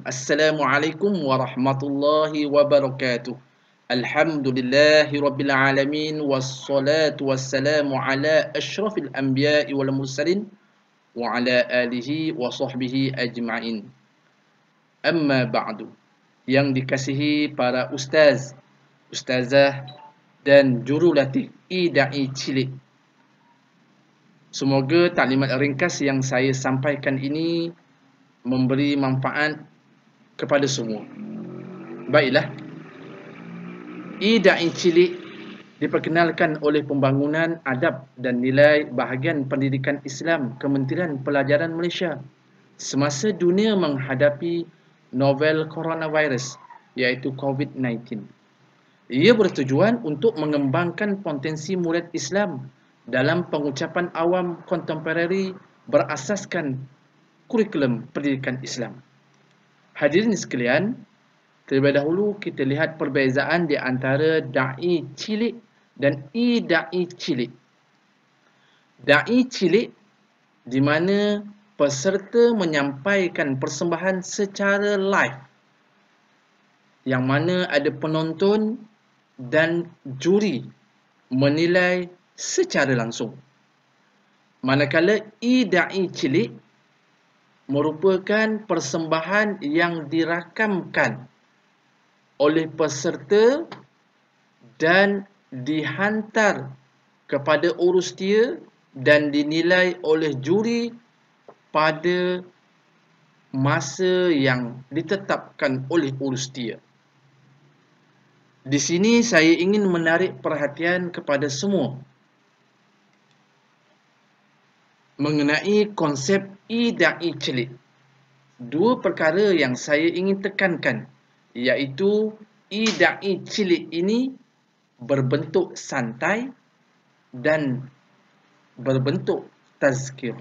Assalamualaikum warahmatullahi wabarakatuh. Alhamdulillahi rabbil alamin wassalatu wassalamu ala asyrafil anbiya'i wal mursalin wa ala alihi wa sahbihi ajma'in. Amma ba'du. Yang dikasihi para ustaz, ustazah dan jurulatih idai cilik. Semoga taklimat ringkas yang saya sampaikan ini memberi manfaat kepada semua. Baiklah. Ida cilik diperkenalkan oleh pembangunan adab dan nilai bahagian pendidikan Islam Kementerian Pelajaran Malaysia semasa dunia menghadapi novel coronavirus iaitu COVID-19. Ia bertujuan untuk mengembangkan potensi murid Islam dalam pengucapan awam kontemporari berasaskan kurikulum pendidikan Islam. Hadirin sekalian, terlebih dahulu kita lihat perbezaan di antara da'i cilik dan i-da'i cilik. Da'i cilik di mana peserta menyampaikan persembahan secara live yang mana ada penonton dan juri menilai secara langsung. Manakala i-da'i cilik merupakan persembahan yang dirakamkan oleh peserta dan dihantar kepada urus urustia dan dinilai oleh juri pada masa yang ditetapkan oleh urus urustia. Di sini saya ingin menarik perhatian kepada semua mengenai konsep i celik. Dua perkara yang saya ingin tekankan iaitu i celik ini berbentuk santai dan berbentuk tazkir.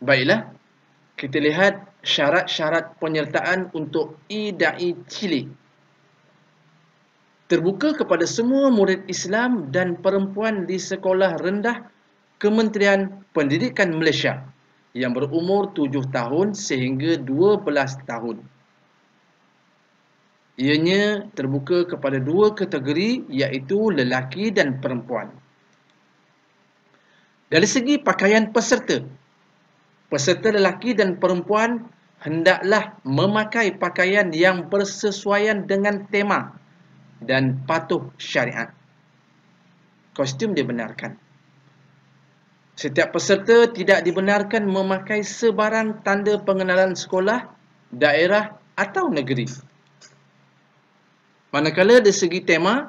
Baiklah, kita lihat syarat-syarat penyertaan untuk i celik. Terbuka kepada semua murid Islam dan perempuan di sekolah rendah Kementerian Pendidikan Malaysia yang berumur 7 tahun sehingga 12 tahun. Ianya terbuka kepada dua kategori iaitu lelaki dan perempuan. Dari segi pakaian peserta, peserta lelaki dan perempuan hendaklah memakai pakaian yang bersesuaian dengan tema dan patuh syariat. Kostum dibenarkan. Setiap peserta tidak dibenarkan memakai sebarang tanda pengenalan sekolah, daerah atau negeri. Manakala dari segi tema,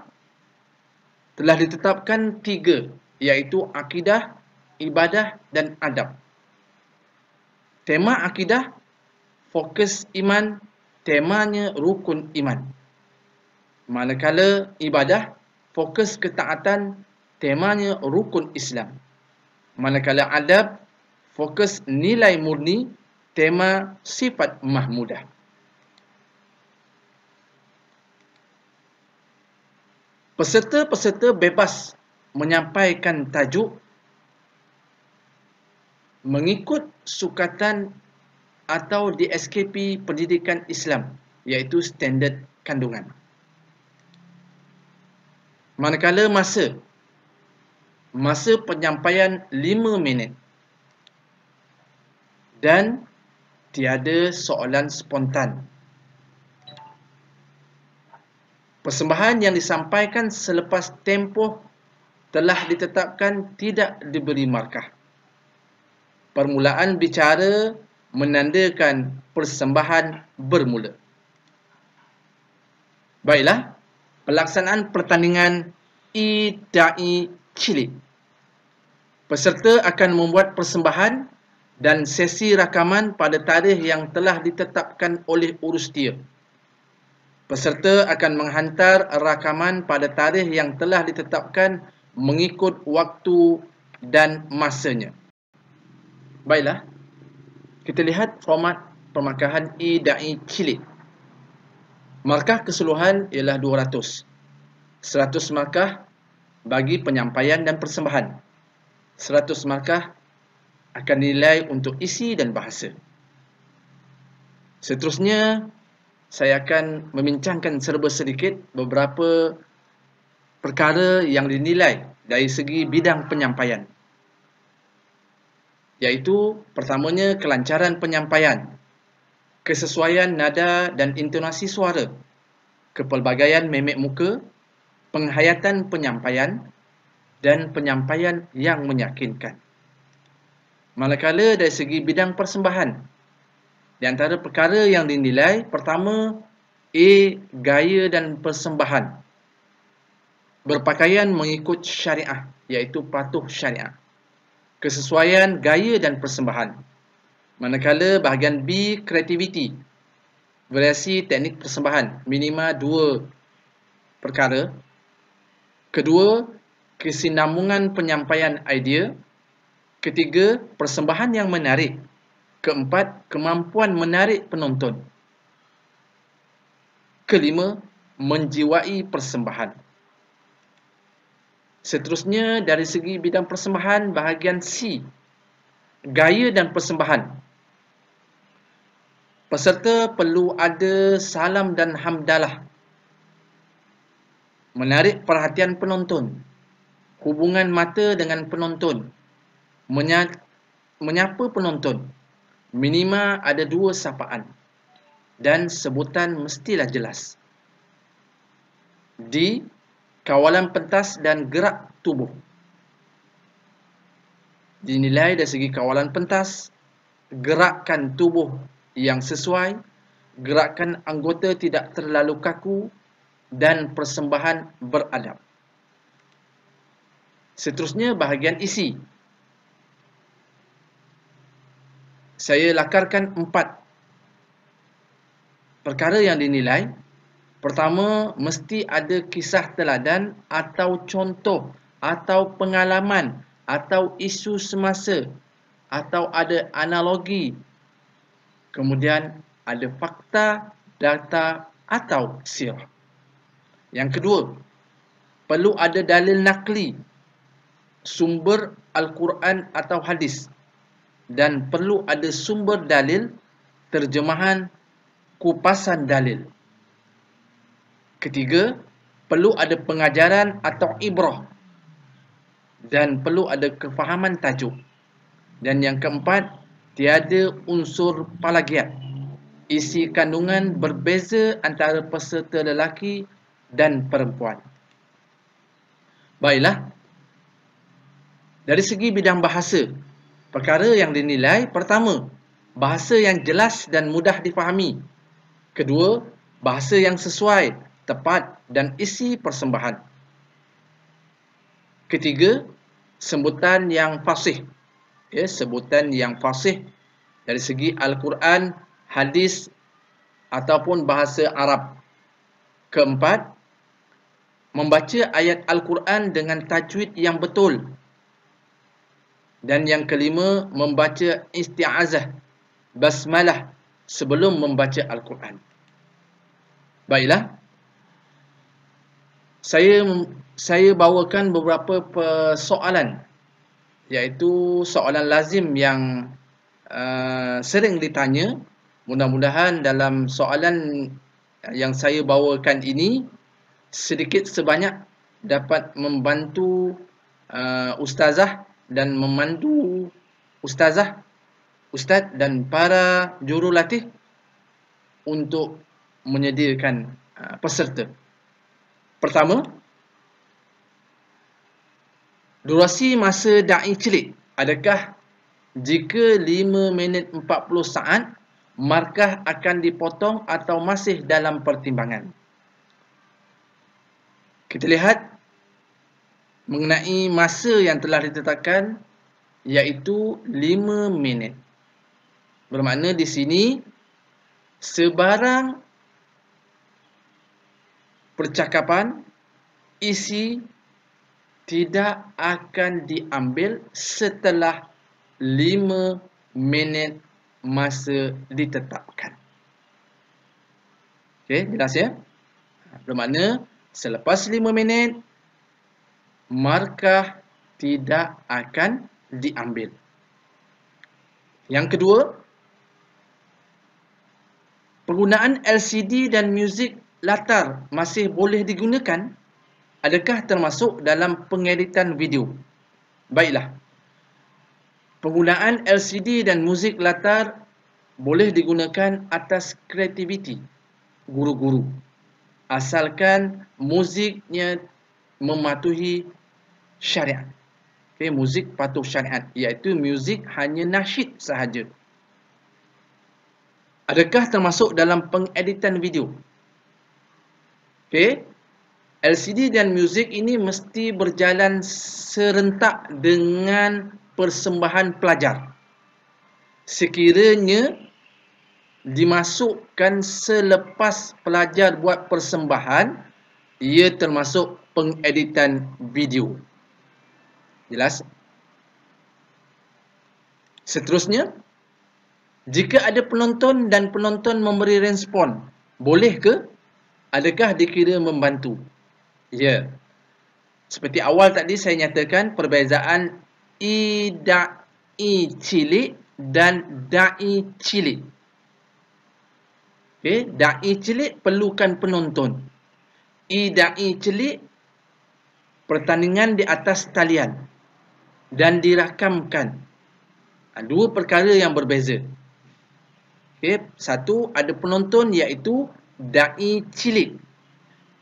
telah ditetapkan tiga iaitu akidah, ibadah dan adab. Tema akidah, fokus iman, temanya rukun iman. Manakala ibadah, fokus ketaatan, temanya rukun Islam. Manakala adab, fokus nilai murni, tema sifat mahmudah. Peserta-peserta bebas menyampaikan tajuk mengikut sukatan atau DSKP pendidikan Islam iaitu standard kandungan. Manakala masa masa penyampaian 5 minit dan tiada soalan spontan. Persembahan yang disampaikan selepas tempoh telah ditetapkan tidak diberi markah. Permulaan bicara menandakan persembahan bermula. Baiklah, pelaksanaan pertandingan E-Dai cilik. Peserta akan membuat persembahan dan sesi rakaman pada tarikh yang telah ditetapkan oleh urus dia. Peserta akan menghantar rakaman pada tarikh yang telah ditetapkan mengikut waktu dan masanya. Baiklah, kita lihat format permakahan I-Dai Cilik. Markah keseluruhan ialah 200. 100 markah bagi penyampaian dan persembahan. 100 markah akan nilai untuk isi dan bahasa. Seterusnya, saya akan membincangkan serba sedikit beberapa perkara yang dinilai dari segi bidang penyampaian. Iaitu, pertamanya kelancaran penyampaian, kesesuaian nada dan intonasi suara, kepelbagaian memek muka, penghayatan penyampaian dan penyampaian yang meyakinkan. Malakala dari segi bidang persembahan, di antara perkara yang dinilai, pertama, A. E, gaya dan persembahan. Berpakaian mengikut syariah, iaitu patuh syariah. Kesesuaian gaya dan persembahan. Manakala bahagian B. Kreativiti. Variasi teknik persembahan, minima dua perkara Kedua, kesinambungan penyampaian idea. Ketiga, persembahan yang menarik. Keempat, kemampuan menarik penonton. Kelima, menjiwai persembahan. Seterusnya, dari segi bidang persembahan, bahagian C. Gaya dan persembahan. Peserta perlu ada salam dan hamdalah menarik perhatian penonton, hubungan mata dengan penonton, menya, menyapa penonton. Minima ada dua sapaan dan sebutan mestilah jelas. D. Kawalan pentas dan gerak tubuh. Dinilai dari segi kawalan pentas, gerakkan tubuh yang sesuai, gerakan anggota tidak terlalu kaku dan persembahan beradab. Seterusnya bahagian isi. Saya lakarkan empat perkara yang dinilai. Pertama, mesti ada kisah teladan atau contoh atau pengalaman atau isu semasa atau ada analogi. Kemudian ada fakta, data atau sirah. Yang kedua, perlu ada dalil nakli sumber Al-Quran atau hadis dan perlu ada sumber dalil terjemahan kupasan dalil. Ketiga, perlu ada pengajaran atau ibrah dan perlu ada kefahaman tajuk. Dan yang keempat, tiada unsur palagiat. Isi kandungan berbeza antara peserta lelaki dan perempuan. Baiklah. Dari segi bidang bahasa, perkara yang dinilai pertama, bahasa yang jelas dan mudah difahami. Kedua, bahasa yang sesuai, tepat dan isi persembahan. Ketiga, sebutan yang fasih. Ya, sebutan yang fasih dari segi Al-Quran, hadis ataupun bahasa Arab. Keempat, membaca ayat Al-Quran dengan tajwid yang betul. Dan yang kelima, membaca isti'azah, basmalah sebelum membaca Al-Quran. Baiklah. Saya saya bawakan beberapa persoalan iaitu soalan lazim yang uh, sering ditanya. Mudah-mudahan dalam soalan yang saya bawakan ini sedikit sebanyak dapat membantu uh, ustazah dan memandu ustazah, ustaz dan para jurulatih untuk menyediakan uh, peserta. Pertama, durasi masa da'i celik. Adakah jika 5 minit 40 saat, markah akan dipotong atau masih dalam pertimbangan? Kita lihat mengenai masa yang telah ditetapkan iaitu 5 minit. Bermakna di sini sebarang percakapan isi tidak akan diambil setelah 5 minit masa ditetapkan. Okey, jelas ya? Bermakna selepas 5 minit markah tidak akan diambil. Yang kedua, penggunaan LCD dan muzik latar masih boleh digunakan adakah termasuk dalam pengeditan video? Baiklah. Penggunaan LCD dan muzik latar boleh digunakan atas kreativiti guru-guru asalkan muziknya mematuhi syariat. Okay, muzik patuh syariat iaitu muzik hanya nasyid sahaja. Adakah termasuk dalam pengeditan video? Okay. LCD dan muzik ini mesti berjalan serentak dengan persembahan pelajar. Sekiranya dimasukkan selepas pelajar buat persembahan ia termasuk pengeditan video jelas seterusnya jika ada penonton dan penonton memberi respon boleh ke adakah dikira membantu ya seperti awal tadi saya nyatakan perbezaan i da cilik dan dai i cilik Okay. Da'i celik perlukan penonton. Idai da'i celik pertandingan di atas talian dan dirakamkan. Ha, dua perkara yang berbeza. Okay. Satu, ada penonton iaitu da'i celik.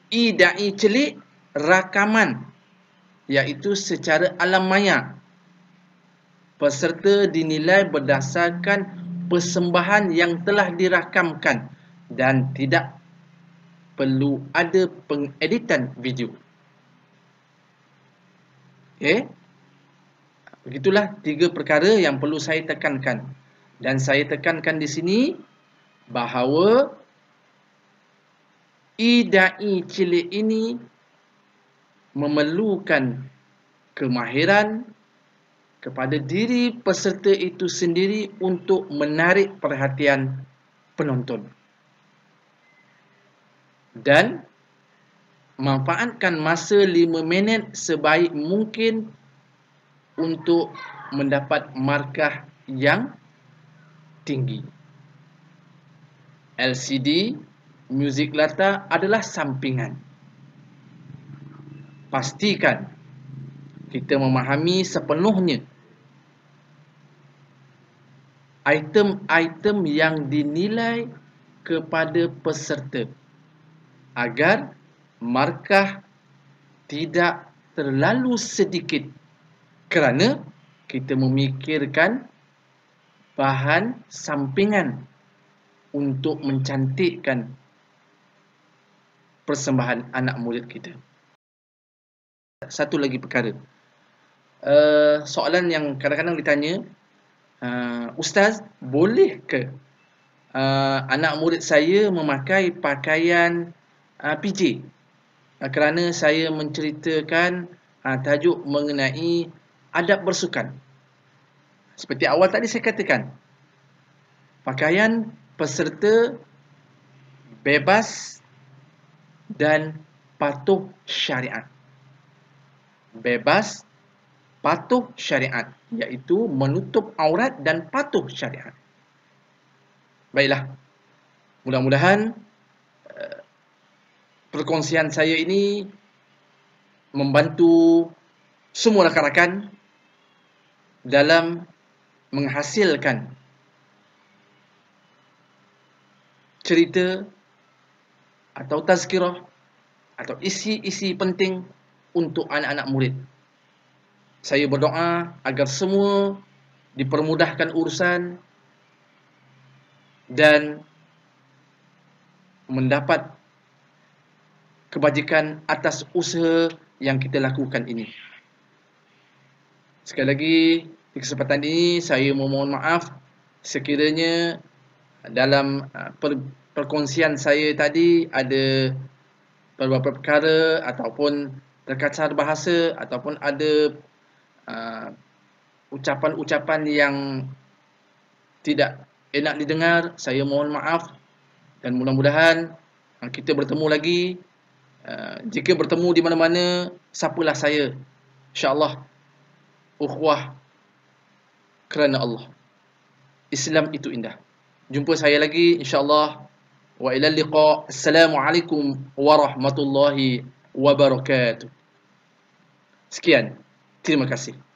Idai da'i celik rakaman iaitu secara alam maya. Peserta dinilai berdasarkan persembahan yang telah dirakamkan dan tidak perlu ada pengeditan video. Okey. Eh? Begitulah tiga perkara yang perlu saya tekankan. Dan saya tekankan di sini bahawa idai cilik ini memerlukan kemahiran kepada diri peserta itu sendiri untuk menarik perhatian penonton dan manfaatkan masa lima minit sebaik mungkin untuk mendapat markah yang tinggi. LCD muzik lata adalah sampingan. Pastikan kita memahami sepenuhnya item-item yang dinilai kepada peserta agar markah tidak terlalu sedikit kerana kita memikirkan bahan sampingan untuk mencantikkan persembahan anak murid kita. Satu lagi perkara. Eh, soalan yang kadang-kadang ditanya, eh, Ustaz, boleh ke eh, anak murid saya memakai pakaian uh, ah, PJ uh, ah, kerana saya menceritakan uh, tajuk mengenai adab bersukan. Seperti awal tadi saya katakan, pakaian peserta bebas dan patuh syariat. Bebas, patuh syariat iaitu menutup aurat dan patuh syariat. Baiklah, mudah-mudahan perkongsian saya ini membantu semua rakan-rakan dalam menghasilkan cerita atau tazkirah atau isi-isi penting untuk anak-anak murid. Saya berdoa agar semua dipermudahkan urusan dan mendapat kebajikan atas usaha yang kita lakukan ini. Sekali lagi, di kesempatan ini saya memohon maaf sekiranya dalam uh, per- perkongsian saya tadi ada beberapa perkara ataupun terkacar bahasa ataupun ada uh, ucapan-ucapan yang tidak enak didengar, saya mohon maaf dan mudah-mudahan uh, kita bertemu lagi Ah, jika bertemu di mana-mana, siapalah saya? InsyaAllah, ukhwah kerana Allah. Islam itu indah. Jumpa saya lagi, insyaAllah. Wa ilal liqa. Assalamualaikum warahmatullahi wabarakatuh. Sekian. Terima kasih.